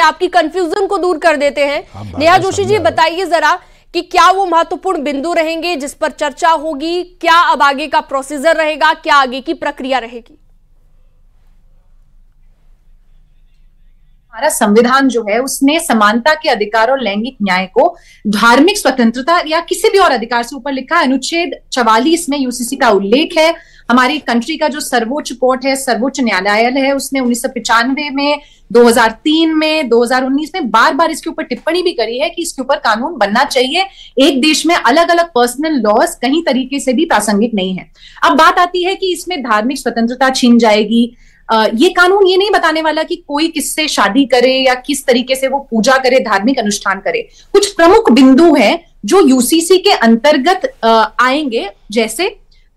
आपकी कंफ्यूजन को दूर कर देते हैं हाँ, नेहा तो जोशी जी बताइए जरा कि क्या वो महत्वपूर्ण बिंदु रहेंगे जिस पर चर्चा होगी क्या अब आगे का प्रोसीजर रहेगा क्या आगे की प्रक्रिया रहेगी हमारा संविधान जो है उसने समानता के अधिकार और लैंगिक न्याय को धार्मिक स्वतंत्रता या किसी भी और अधिकार से ऊपर लिखा अनुच्छेद चवालीस में यूसीसी का उल्लेख है हमारी कंट्री का जो सर्वोच्च कोर्ट है सर्वोच्च न्यायालय है उसने उन्नीस में 2003 में 2019 में बार बार इसके ऊपर टिप्पणी भी करी है कि इसके ऊपर कानून बनना चाहिए एक देश में अलग अलग पर्सनल लॉस कहीं तरीके से भी प्रासंगिक नहीं है अब बात आती है कि इसमें धार्मिक स्वतंत्रता छीन जाएगी ये कानून ये नहीं बताने वाला कि कोई किससे शादी करे या किस तरीके से वो पूजा करे धार्मिक अनुष्ठान करे कुछ प्रमुख बिंदु हैं जो यूसीसी के अंतर्गत आएंगे जैसे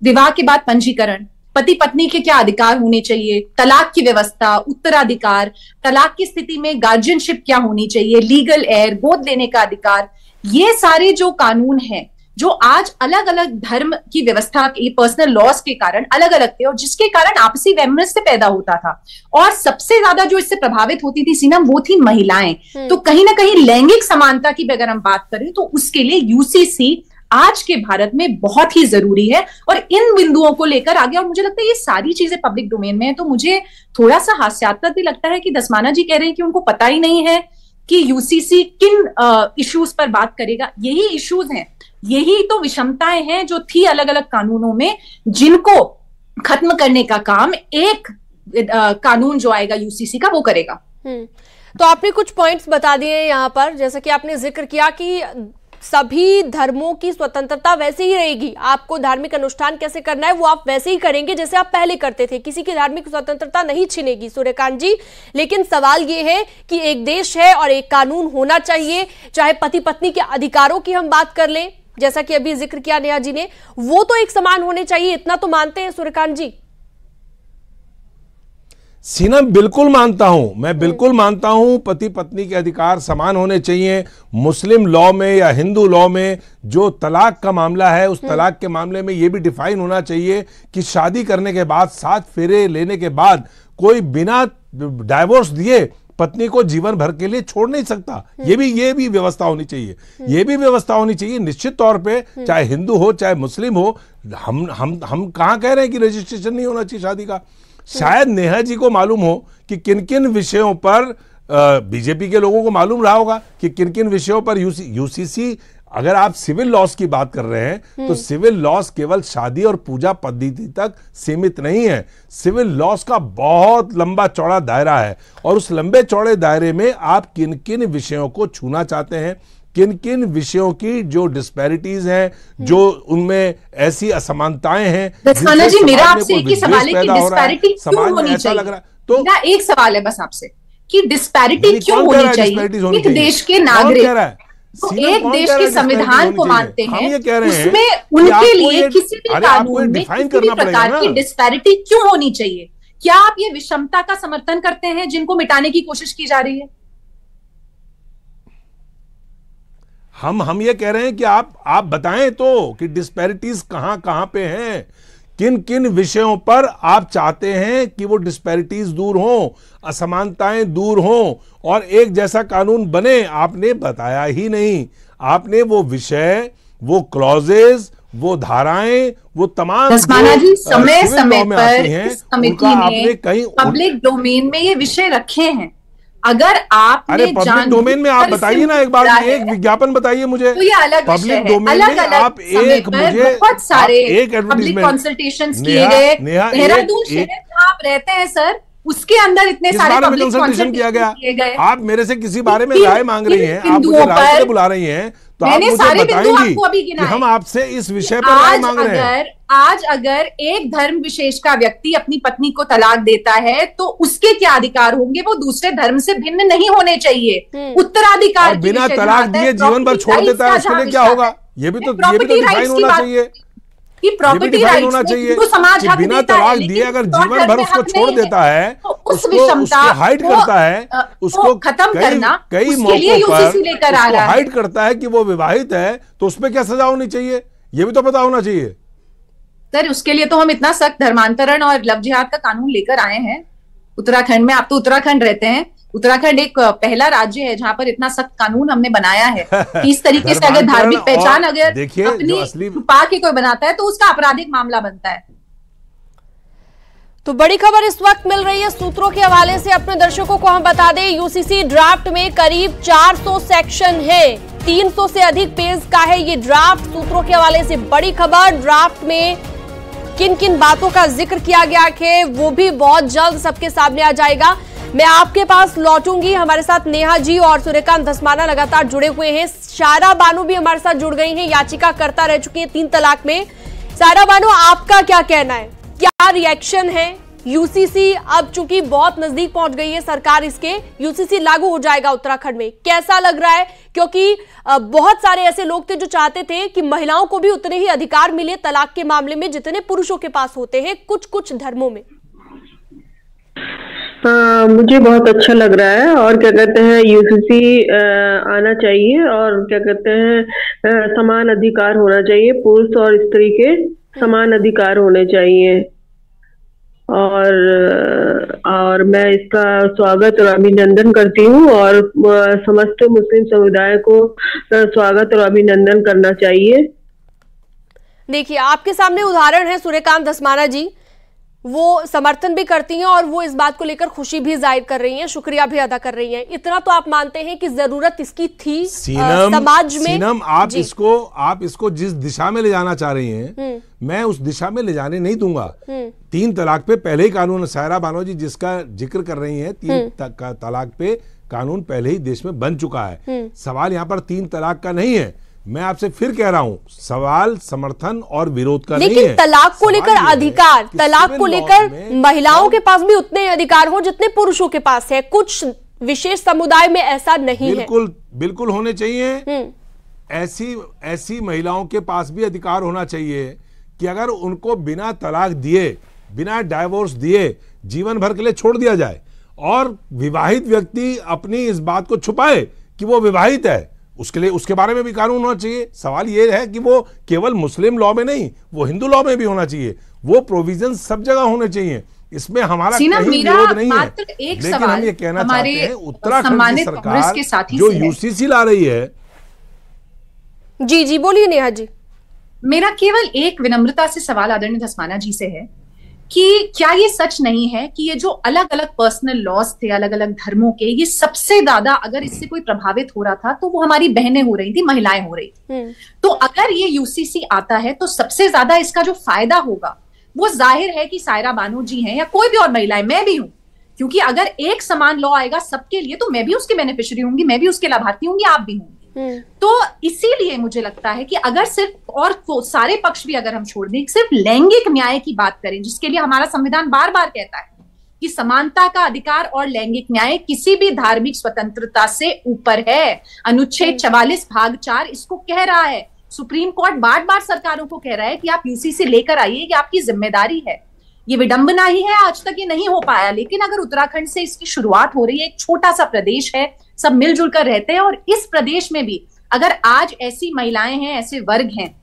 विवाह के बाद पंजीकरण पति पत्नी के क्या अधिकार होने चाहिए तलाक की व्यवस्था उत्तराधिकार तलाक की स्थिति में गार्जियनशिप क्या होनी चाहिए लीगल एयर गोद लेने का अधिकार ये सारे जो कानून है जो आज अलग अलग धर्म की व्यवस्था के पर्सनल लॉस के कारण अलग अलग थे और जिसके कारण आपसी से पैदा होता था और सबसे ज्यादा जो इससे प्रभावित होती थी सीना वो थी महिलाएं हम्म। तो कहीं ना कहीं लैंगिक समानता की भी अगर हम बात करें तो उसके लिए यूसीसी आज के भारत में बहुत ही जरूरी है और इन बिंदुओं को लेकर आगे और मुझे लगता है ये सारी चीजें पब्लिक डोमेन में है तो मुझे थोड़ा सा हास्यात्मक भी लगता है कि दसमाना जी कह रहे हैं कि उनको पता ही नहीं है कि यूसीसी किन इश्यूज पर बात करेगा यही इश्यूज हैं यही तो विषमताएं हैं जो थी अलग अलग कानूनों में जिनको खत्म करने का काम एक आ, कानून जो आएगा यूसीसी का वो करेगा हम्म। तो आपने कुछ पॉइंट्स बता दिए यहाँ पर जैसा कि आपने जिक्र किया कि सभी धर्मों की स्वतंत्रता वैसे ही रहेगी आपको धार्मिक अनुष्ठान कैसे करना है वो आप वैसे ही करेंगे जैसे आप पहले करते थे किसी की धार्मिक स्वतंत्रता नहीं छीनेगी सूर्यकांत जी लेकिन सवाल ये है कि एक देश है और एक कानून होना चाहिए चाहे पति पत्नी के अधिकारों की हम बात कर लें जैसा कि अभी जिक्र किया नेहा जी ने वो तो एक समान होने चाहिए इतना तो मानते हैं सूर्यकांत जी सीना बिल्कुल मानता हूं मैं हम्म। बिल्कुल मानता हूं पति पत्नी के अधिकार समान होने चाहिए मुस्लिम लॉ में या हिंदू लॉ में जो तलाक का मामला है उस हम्म। तलाक के मामले में यह भी डिफाइन होना चाहिए कि शादी करने के बाद सात फेरे लेने के बाद कोई बिना डायवोर्स दिए पत्नी को जीवन भर के लिए छोड़ नहीं सकता हम्म। ये भी ये भी व्यवस्था होनी चाहिए ये भी व्यवस्था होनी चाहिए निश्चित तौर पे चाहे हिंदू हो चाहे मुस्लिम हो हम हम हम कहा कह रहे हैं कि रजिस्ट्रेशन नहीं होना चाहिए शादी का शायद नेहा जी को मालूम हो कि किन किन विषयों पर बीजेपी के लोगों को मालूम रहा होगा कि किन किन विषयों पर यूसीसी अगर आप सिविल लॉस की बात कर रहे हैं हम्म। तो सिविल लॉस केवल शादी और पूजा पद्धति तक सीमित नहीं है सिविल लॉस का बहुत लंबा चौड़ा दायरा है और उस लंबे चौड़े दायरे में आप किन किन विषयों को छूना चाहते हैं किन किन विषयों की जो डिस्पैरिटीज हैं हम्म। जो उनमें ऐसी असमानताएं हैं जी मेरा आपसे एक ही सवाल है कि डिस्पैरिटी क्यों होनी चाहिए लग रहा तो मेरा एक सवाल है बस आपसे कि डिस्पैरिटी क्यों होनी चाहिए एक देश के नागरिक तो एक देश के संविधान को मानते हैं उसमें उनके लिए किसी भी कानून में किसी भी प्रकार की डिस्पैरिटी क्यों होनी चाहिए क्या आप ये विषमता का समर्थन करते हैं जिनको मिटाने की कोशिश की जा रही है हम हम ये कह रहे हैं कि आप आप बताएं तो कि डिस्पैरिटीज कहां कहां पे हैं किन किन विषयों पर आप चाहते हैं कि वो डिस्पैरिटीज दूर हों असमानताएं दूर हों और एक जैसा कानून बने आपने बताया ही नहीं आपने वो विषय वो क्लॉजेज वो धाराएं वो तमाम जी समय समय पर इस ने आपने कहीं पब्लिक डोमेन में ये विषय रखे हैं अगर आप अरे पब्लिक डोमेन में आप बताइए ना एक बार एक विज्ञापन बताइए मुझे तो ये अलग पब्लिक डोमेन अलग में आप एक मुझे बहुत सारे एक एडवर्टीजमेंट कंसल्टेशन किए गए देहरादून शहर आप रहते हैं सर उसके अंदर इतने सारे पब्लिक किया गया आप मेरे से किसी बारे में राय मांग रही हैं आप मुझे राय बुला रही हैं तो मैंने आप सारे बिंदु आपको अभी गिना हम आपसे इस विषय पर राय मांग रहे हैं आज अगर एक धर्म विशेष का व्यक्ति अपनी पत्नी को तलाक देता है तो उसके क्या अधिकार होंगे वो दूसरे धर्म से भिन्न नहीं होने चाहिए हम्म। उत्तराधिकार बिना तलाक दिए जीवन भर छोड़ देता है उसके लिए क्या होगा ये भी तो ये भी तो डिफाइन होना चाहिए कि प्रॉपर्टी राइट होना चाहिए तो समाज बिना तलाक दिए अगर जीवन भर उसको छोड़ देता है तो उस विषमता करता है उसको खत्म करना कई मौकों पर लेकर हाइट करता है कि वो विवाहित है तो उसमें क्या सजा होनी चाहिए ये भी तो पता होना चाहिए सर उसके लिए तो हम इतना सख्त धर्मांतरण और लव जिहाद का कानून लेकर आए हैं उत्तराखंड में आप तो उत्तराखंड रहते हैं उत्तराखंड एक पहला राज्य है जहां पर इतना सख्त कानून हमने बनाया है कि इस तरीके से अगर धार्मिक पहचान अगर अपनी छुपा के कोई बनाता है तो उसका आपराधिक मामला बनता है तो बड़ी खबर इस वक्त मिल रही है सूत्रों के हवाले से अपने दर्शकों को हम बता दें यूसीसी ड्राफ्ट में करीब 400 सेक्शन है 300 से अधिक पेज का है ये ड्राफ्ट सूत्रों के हवाले से बड़ी खबर ड्राफ्ट में किन किन बातों का जिक्र किया गया है वो भी बहुत जल्द सबके सामने आ जाएगा मैं आपके पास लौटूंगी हमारे साथ नेहा जी और सूर्यकांत धसमाना लगातार जुड़े हुए हैं शायरा बानो भी हमारे साथ जुड़ गई हैं याचिका करता रह चुकी हैं तीन तलाक में शायरा बानो आपका क्या कहना है क्या रिएक्शन है यूसीसी अब चूंकि बहुत नजदीक पहुंच गई है सरकार इसके यूसीसी लागू हो जाएगा उत्तराखंड में कैसा लग रहा है क्योंकि बहुत सारे ऐसे लोग थे जो चाहते थे कि महिलाओं को भी उतने ही अधिकार मिले तलाक के मामले में जितने पुरुषों के पास होते हैं कुछ कुछ धर्मों में हाँ मुझे बहुत अच्छा लग रहा है और क्या कहते हैं यूसीसी आना चाहिए और क्या कहते हैं समान अधिकार होना चाहिए पुरुष और स्त्री के समान अधिकार होने चाहिए और और मैं इसका स्वागत और अभिनंदन करती हूँ और समस्त मुस्लिम समुदाय को स्वागत और अभिनंदन करना चाहिए देखिए आपके सामने उदाहरण है सूर्यकांत दसमाना जी वो समर्थन भी करती हैं और वो इस बात को लेकर खुशी भी जाहिर कर रही हैं शुक्रिया भी अदा कर रही हैं इतना तो आप मानते हैं कि जरूरत इसकी थी सीनम, समाज में सीनम आप इसको आप इसको जिस दिशा में ले जाना चाह रही हैं हम्म। मैं उस दिशा में ले जाने नहीं दूंगा हम्म। तीन तलाक पे पहले ही कानून सायरा बानो जी जिसका जिक्र कर रही है तीन हम्म। तलाक पे कानून पहले ही देश में बन चुका है सवाल यहाँ पर तीन तलाक का नहीं है मैं आपसे फिर कह रहा हूँ सवाल समर्थन और विरोध का लेकिन नहीं है तलाक को लेकर अधिकार तलाक को लेकर महिलाओं के पास भी उतने अधिकार हो जितने पुरुषों के पास है कुछ विशेष समुदाय में ऐसा नहीं बिल्कुल, है बिल्कुल होने चाहिए हम्म। ऐसी ऐसी महिलाओं के पास भी अधिकार होना चाहिए कि अगर उनको बिना तलाक दिए बिना डायवोर्स दिए जीवन भर के लिए छोड़ दिया जाए और विवाहित व्यक्ति अपनी इस बात को छुपाए कि वो विवाहित है उसके लिए उसके बारे में भी कानून होना चाहिए सवाल ये है कि वो केवल मुस्लिम लॉ में नहीं वो हिंदू लॉ में भी होना चाहिए वो प्रोविजन सब जगह होने चाहिए इसमें हमारा कहीं विरोध नहीं है लेकिन हम ये कहना चाहते हैं उत्तराखंड सरकार के साथ जो यूसीसी ला रही है जी जी बोलिए नेहा जी मेरा केवल एक विनम्रता से सवाल आदरणीय धस्माना जी से है कि क्या ये सच नहीं है कि ये जो अलग अलग पर्सनल लॉस थे अलग अलग धर्मों के ये सबसे ज्यादा अगर इससे कोई प्रभावित हो रहा था तो वो हमारी बहनें हो रही थी महिलाएं हो रही थी हम्म। तो अगर ये यूसीसी आता है तो सबसे ज्यादा इसका जो फायदा होगा वो जाहिर है कि सायरा बानो जी हैं या कोई भी और महिलाएं मैं भी हूं क्योंकि अगर एक समान लॉ आएगा सबके लिए तो मैं भी उसके बेनिफिशियरी होंगी मैं भी उसके लाभार्थी होंगी आप भी होंगी हम्म। तो इसीलिए मुझे लगता है कि अगर सिर्फ और तो सारे पक्ष भी अगर हम छोड़ दें सिर्फ लैंगिक न्याय की बात करें जिसके लिए हमारा संविधान बार बार कहता है कि समानता का अधिकार और लैंगिक न्याय किसी भी धार्मिक स्वतंत्रता से ऊपर है अनुच्छेद हम्म। चवालीस भाग चार इसको कह रहा है सुप्रीम कोर्ट बार बार सरकारों को कह रहा है कि आप यूसी से लेकर आइए कि आपकी जिम्मेदारी है ये विडंबना ही है आज तक ये नहीं हो पाया लेकिन अगर उत्तराखंड से इसकी शुरुआत हो रही है एक छोटा सा प्रदेश है सब मिलजुल कर रहते हैं और इस प्रदेश में भी अगर आज ऐसी महिलाएं हैं ऐसे वर्ग हैं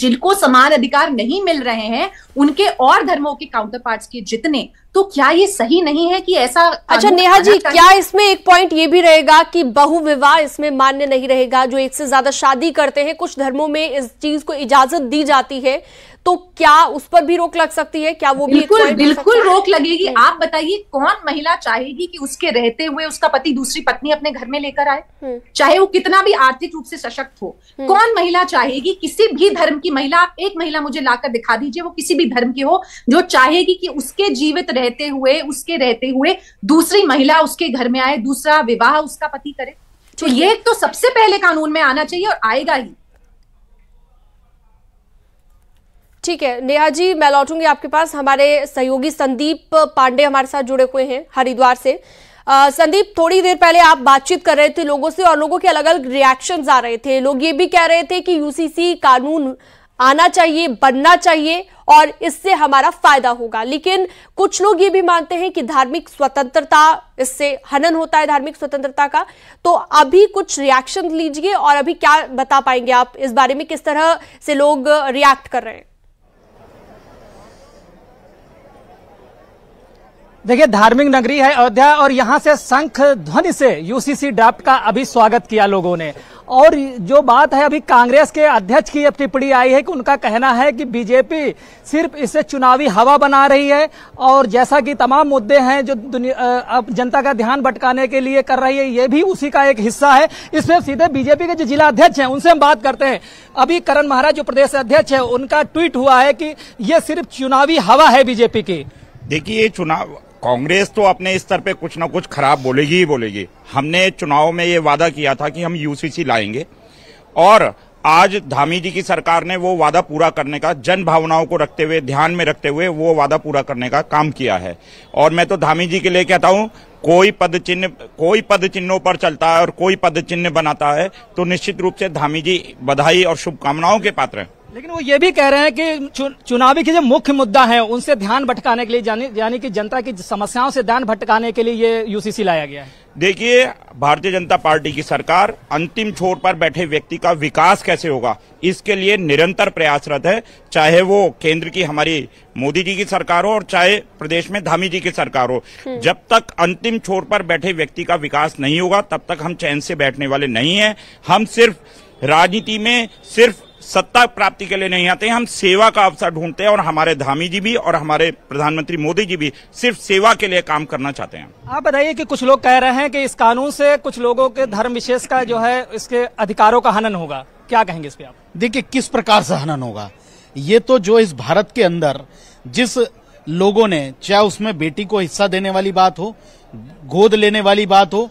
जिनको समान अधिकार नहीं मिल रहे हैं उनके और धर्मों के काउंटर पार्ट के जितने तो क्या ये सही नहीं है कि ऐसा अच्छा नेहा जी क्या इसमें एक पॉइंट ये भी रहेगा कि बहुविवाह इसमें मान्य नहीं रहेगा जो एक से ज्यादा शादी करते हैं कुछ धर्मों में इस चीज को इजाजत दी जाती है तो क्या उस पर भी रोक लग सकती है क्या वो बिल्कुल भी बिल्कुल रोक लगेगी आप बताइए कौन महिला चाहेगी कि उसके रहते हुए उसका पति दूसरी पत्नी अपने घर में लेकर आए हम्म। चाहे वो कितना भी आर्थिक रूप से सशक्त हो हम्म। कौन महिला चाहेगी किसी भी धर्म की महिला आप एक महिला मुझे लाकर दिखा दीजिए वो किसी भी धर्म की हो जो चाहेगी कि उसके जीवित रहते हुए उसके रहते हुए दूसरी महिला उसके घर में आए दूसरा विवाह उसका पति करे तो ये तो सबसे पहले कानून में आना चाहिए और आएगा ही ठीक है नेहा जी मैं लौटूंगी आपके पास हमारे सहयोगी संदीप पांडे हमारे साथ जुड़े हुए हैं हरिद्वार से आ, संदीप थोड़ी देर पहले आप बातचीत कर रहे थे लोगों से और लोगों के अलग अलग रिएक्शन आ रहे थे लोग ये भी कह रहे थे कि यूसीसी कानून आना चाहिए बनना चाहिए और इससे हमारा फायदा होगा लेकिन कुछ लोग ये भी मानते हैं कि धार्मिक स्वतंत्रता इससे हनन होता है धार्मिक स्वतंत्रता का तो अभी कुछ रिएक्शन लीजिए और अभी क्या बता पाएंगे आप इस बारे में किस तरह से लोग रिएक्ट कर रहे हैं देखिए धार्मिक नगरी है अयोध्या और यहाँ से शंख ध्वनि से यूसीसी ड्राफ्ट का अभी स्वागत किया लोगों ने और जो बात है अभी कांग्रेस के अध्यक्ष की अब टिप्पणी आई है कि उनका कहना है कि बीजेपी सिर्फ इसे चुनावी हवा बना रही है और जैसा कि तमाम मुद्दे हैं जो अब जनता का ध्यान भटकाने के लिए कर रही है ये भी उसी का एक हिस्सा है इसमें सीधे बीजेपी के जो जिला अध्यक्ष हैं उनसे हम बात करते हैं अभी करण महाराज जो प्रदेश अध्यक्ष है उनका ट्वीट हुआ है कि ये सिर्फ चुनावी हवा है बीजेपी की देखिए ये चुनाव कांग्रेस तो अपने स्तर पे कुछ ना कुछ खराब बोलेगी ही बोलेगी हमने चुनाव में ये वादा किया था कि हम यूसीसी लाएंगे और आज धामी जी की सरकार ने वो वादा पूरा करने का जन भावनाओं को रखते हुए ध्यान में रखते हुए वो वादा पूरा करने का काम किया है और मैं तो धामी जी के लिए कहता हूँ कोई पद चिन्ह कोई पद चिन्हों पर चलता है और कोई पद चिन्ह बनाता है तो निश्चित रूप से धामी जी बधाई और शुभकामनाओं के पात्र हैं लेकिन वो ये भी कह रहे हैं कि चुनावी के जो मुख्य मुद्दा है उनसे ध्यान भटकाने के लिए यानी कि जनता की समस्याओं से ध्यान भटकाने के लिए ये यूसीसी लाया गया है देखिए भारतीय जनता पार्टी की सरकार अंतिम छोर पर बैठे व्यक्ति का विकास कैसे होगा इसके लिए निरंतर प्रयासरत है चाहे वो केंद्र की हमारी मोदी जी की सरकार हो और चाहे प्रदेश में धामी जी की सरकार हो हम्म। जब तक अंतिम छोर पर बैठे व्यक्ति का विकास नहीं होगा तब तक हम चैन से बैठने वाले नहीं है हम सिर्फ राजनीति में सिर्फ सत्ता प्राप्ति के लिए नहीं आते हम सेवा का अवसर ढूंढते हैं और हमारे धामी जी भी और हमारे प्रधानमंत्री मोदी जी भी सिर्फ सेवा के लिए काम करना चाहते हैं आप बताइए कि कुछ लोग कह रहे हैं कि इस कानून से कुछ लोगों के धर्म विशेष का जो है इसके अधिकारों का हनन होगा क्या कहेंगे इस पर आप देखिए किस प्रकार से हनन होगा ये तो जो इस भारत के अंदर जिस लोगों ने चाहे उसमें बेटी को हिस्सा देने वाली बात हो गोद लेने वाली बात हो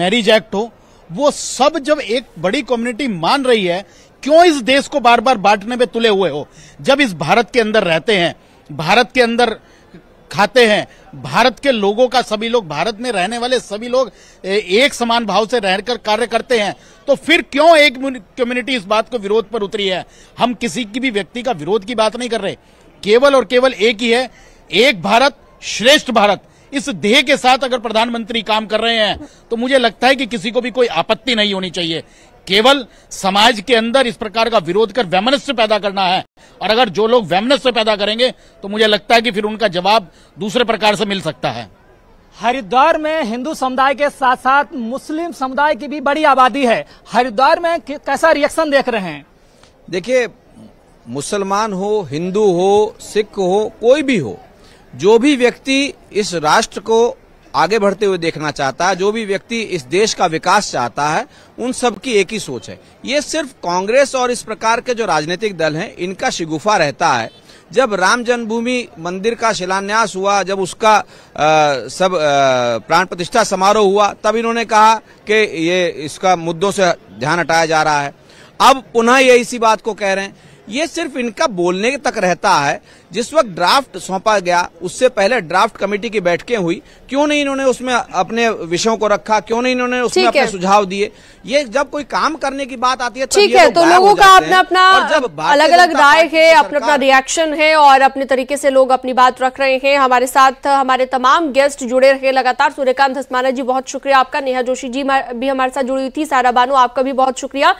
मैरिज एक्ट हो वो सब जब एक बड़ी कम्युनिटी मान रही है क्यों इस देश को बार बार बांटने में तुले हुए हो जब इस भारत के अंदर रहते हैं भारत के अंदर खाते हैं भारत के लोगों का सभी लोग भारत में रहने वाले सभी लोग एक समान भाव से रहकर कार्य करते हैं तो फिर क्यों एक कम्युनिटी इस बात को विरोध पर उतरी है हम किसी की भी व्यक्ति का विरोध की बात नहीं कर रहे केवल और केवल एक ही है एक भारत श्रेष्ठ भारत इस देह के साथ अगर प्रधानमंत्री काम कर रहे हैं तो मुझे लगता है कि किसी को भी कोई आपत्ति नहीं होनी चाहिए केवल समाज के अंदर इस प्रकार का विरोध कर वैमनस्य पैदा करना है और अगर जो लोग वैमनस्य पैदा करेंगे तो मुझे लगता है कि फिर उनका जवाब दूसरे प्रकार से मिल सकता है हरिद्वार में हिंदू समुदाय के साथ साथ मुस्लिम समुदाय की भी बड़ी आबादी है हरिद्वार में कैसा रिएक्शन देख रहे हैं देखिए मुसलमान हो हिंदू हो सिख हो कोई भी हो जो भी व्यक्ति इस राष्ट्र को आगे बढ़ते हुए देखना चाहता है जो भी व्यक्ति इस देश का विकास चाहता है उन सबकी एक ही सोच है ये सिर्फ कांग्रेस और इस प्रकार के जो राजनीतिक दल हैं इनका शिगुफा रहता है जब राम जन्मभूमि मंदिर का शिलान्यास हुआ जब उसका आ, सब प्राण प्रतिष्ठा समारोह हुआ तब इन्होंने कहा कि ये इसका मुद्दों से ध्यान हटाया जा रहा है अब पुनः ये इसी बात को कह रहे हैं ये सिर्फ इनका बोलने तक रहता है जिस वक्त ड्राफ्ट सौंपा गया उससे पहले ड्राफ्ट कमेटी की बैठकें हुई क्यों नहीं इन्होंने उसमें अपने विषयों को रखा क्यों नहीं इन्होंने उसमें अपने सुझाव दिए ये जब कोई काम करने की बात आती है ठीक है तो लोगों का अपना अपना अलग अलग राय है अपना अपना रिएक्शन है और अपने तरीके से लोग अपनी बात रख रहे हैं हमारे साथ हमारे तमाम गेस्ट जुड़े रहे लगातार सूर्यकांत हसमाना जी बहुत शुक्रिया आपका नेहा जोशी जी भी हमारे साथ जुड़ी हुई थी सारा बानू आपका भी बहुत शुक्रिया